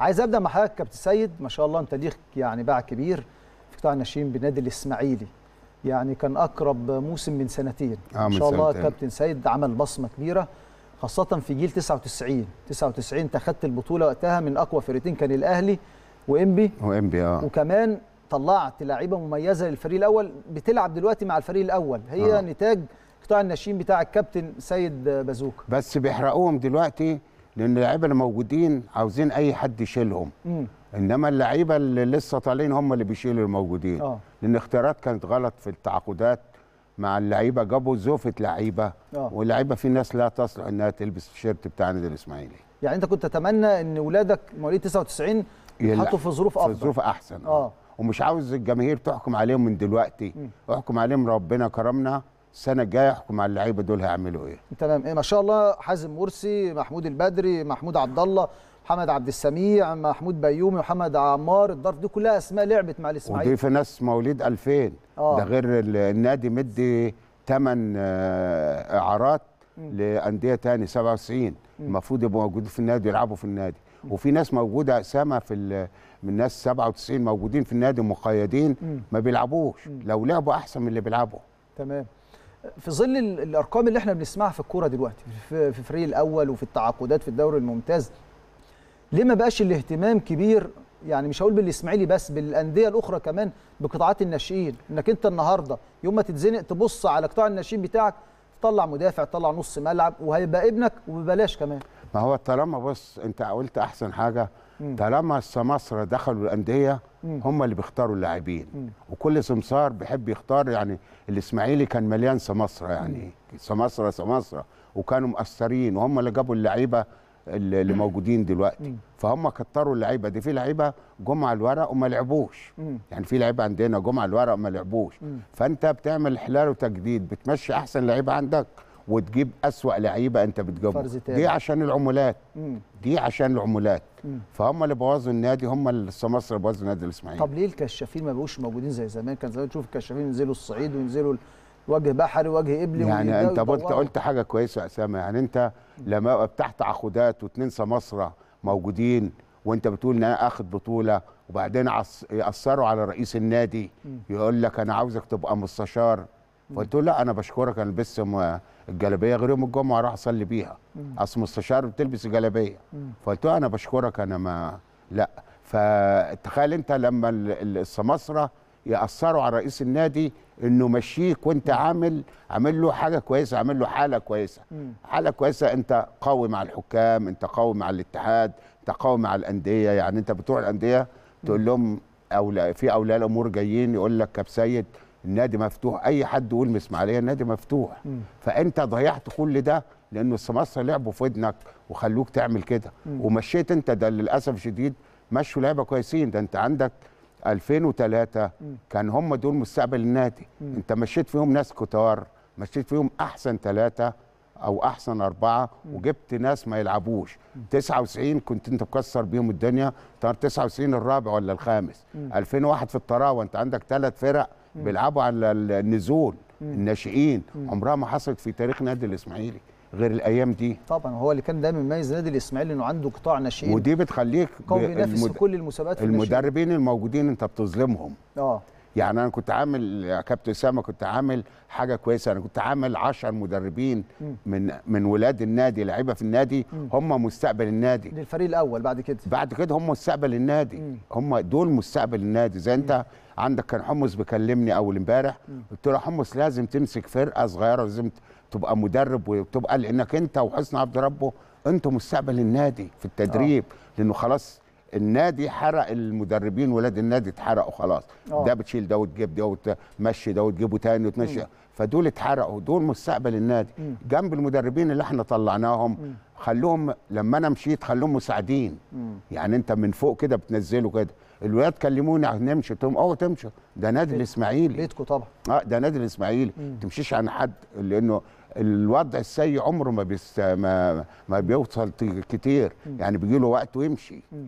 عايز ابدا مع حضرتك كابتن سيد ما شاء الله انت ليك يعني باع كبير في قطاع الناشئين بنادي الاسماعيلي يعني كان اقرب موسم من سنتين آه ان شاء الله سنتين. كابتن سيد عمل بصمه كبيره خاصه في جيل 99 99 انت البطوله وقتها من اقوى فرقتين كان الاهلي وانبي وانبي اه وكمان طلعت لعيبه مميزه للفريق الاول بتلعب دلوقتي مع الفريق الاول هي آه. نتاج قطاع الناشئين بتاع الكابتن سيد بازوكا بس بيحرقوهم دلوقتي لان اللعيبه اللي موجودين عاوزين اي حد يشيلهم مم. انما اللعيبه اللي لسه طالعين هم اللي بيشيلوا الموجودين أوه. لان اختيارات كانت غلط في التعاقدات مع اللعيبه جابوا زوفه لعيبه آه. واللعيبه في ناس لا تصلح انها تلبس التيشيرت بتاع النادي الاسماعيلي يعني انت كنت تتمنى ان ولادك مواليد 99 يتحطوا في ظروف افضل في ظروف احسن اه ومش عاوز الجماهير تحكم عليهم من دلوقتي احكم عليهم ربنا كرمنا السنه الجايه احكم على اللعيبه دول هيعملوا ايه تمام ايه ما شاء الله حازم مرسي محمود البدري محمود عبد الله محمد عبد السميع محمود بيومي محمد عمار الضرف دي كلها اسماء لعبت مع الاسماعيلي ودي في ناس مواليد 2000 آه. ده غير النادي مدي 8 آه، اعارات لانديه تاني 97 المفروض يبقوا موجودين في النادي يلعبوا في النادي وفي ناس موجوده اسامه في من ناس 97 موجودين في النادي مقيدين ما بيلعبوش لو لعبوا احسن من اللي بيلعبوا تمام في ظل الارقام اللي احنا بنسمعها في الكوره دلوقتي في فريق الاول وفي التعاقدات في الدوري الممتاز ليه ما بقاش الاهتمام كبير يعني مش هقول بالاسماعيلي بس بالانديه الاخرى كمان بقطاعات الناشئين انك انت النهارده يوم ما تتزنق تبص على قطاع الناشئين بتاعك تطلع مدافع تطلع نص ملعب وهيبقى ابنك وببلاش كمان ما هو طالما بص انت قلت احسن حاجه طالما السماسره دخلوا الانديه هم اللي بيختاروا اللاعبين وكل سمسار بيحب يختار يعني الاسماعيلي كان مليان سماسره يعني سماسره سماسره وكانوا مؤثرين وهم اللي جابوا اللعيبه اللي موجودين دلوقتي فهم كتروا اللعيبه دي في لعيبه جم على الورق وما لعبوش يعني في لعيبه عندنا جم على الورق وما لعبوش فانت بتعمل حلال وتجديد بتمشي احسن لعيبه عندك وتجيب اسوا لعيبه انت بتجيبهم دي عشان العمولات مم. دي عشان العمولات فهم اللي بوظوا النادي هم اللي مصر بوظوا النادي الاسماعيلي طب ليه الكشافين ما بقوش موجودين زي زمان كان زمان تشوف الكشافين ينزلوا الصعيد وينزلوا وجه بحري وجه إبلي يعني انت قلت قلت حاجه كويسه يا اسامه يعني انت لما بتحت عقودات واتنين سماسره موجودين وانت بتقول ان انا اخد بطوله وبعدين ياثروا على رئيس النادي يقول لك انا عاوزك تبقى مستشار فقلت له لا انا بشكرك انا لبست الجلابيه غير يوم الجمعه اروح اصلي بيها اصل مستشار بتلبس جلابيه فقلت له انا بشكرك انا ما لا فتخيل انت لما السماسره ياثروا على رئيس النادي انه مشيك وانت عامل عامل له حاجه كويسه عامل له حاله كويسه حاله كويسه انت قوي مع الحكام انت قوي مع الاتحاد انت قوي مع الانديه يعني انت بتوع الانديه تقول لهم أو في اولياء الامور جايين يقول لك كاب سيد النادي مفتوح اي حد يقول من الاسماعيليه النادي مفتوح م. فانت ضيعت كل ده لان السماسره لعبوا في ودنك وخلوك تعمل كده ومشيت انت ده للاسف شديد مشوا لعيبه كويسين ده انت عندك 2003 م. كان هم دول مستقبل النادي م. انت مشيت فيهم ناس كتار مشيت فيهم احسن ثلاثه او احسن اربعه م. وجبت ناس ما يلعبوش 99 كنت انت مكسر بيهم الدنيا 99 الرابع ولا الخامس 2001 في الطراوه انت عندك ثلاث فرق بيلعبوا على النزول الناشئين عمرها ما حصلت في تاريخ نادي الاسماعيلي غير الايام دي طبعا هو اللي كان دايما مميز نادي الاسماعيلي انه عنده قطاع ناشئين ودي بتخليك قوي بينافس المد... في كل المسابقات في المدربين الموجودين انت بتظلمهم اه يعني انا كنت عامل يا كابتن اسامه كنت عامل حاجه كويسه انا كنت عامل 10 مدربين من من ولاد النادي لعيبه في النادي هم مستقبل النادي للفريق الاول بعد كده بعد كده هم مستقبل النادي هم دول مستقبل النادي زي انت عندك كان حمص بيكلمني اول امبارح قلت له حمص لازم تمسك فرقه صغيره لازم تبقى مدرب وتبقى لانك انت وحسن عبد ربه انتوا مستقبل النادي في التدريب آه. لانه خلاص النادي حرق المدربين ولاد النادي اتحرقوا خلاص آه. ده بتشيل ده وتجيب ده وتمشي ده وتجيبه تاني وتمشي مم. فدول اتحرقوا دول مستقبل النادي مم. جنب المدربين اللي احنا طلعناهم مم. خلوهم لما انا مشيت خلوهم مساعدين مم. يعني انت من فوق كده بتنزله كده الولاد كلموني نمشي تقوم اوه تمشي ده نادي الاسماعيلي بيتكم طبعا اه ده نادي الاسماعيلي ما تمشيش عن حد لانه الوضع السيء عمره ما بيست ما, ما بيوصل كتير مم. يعني بيجي له وقت ويمشي مم.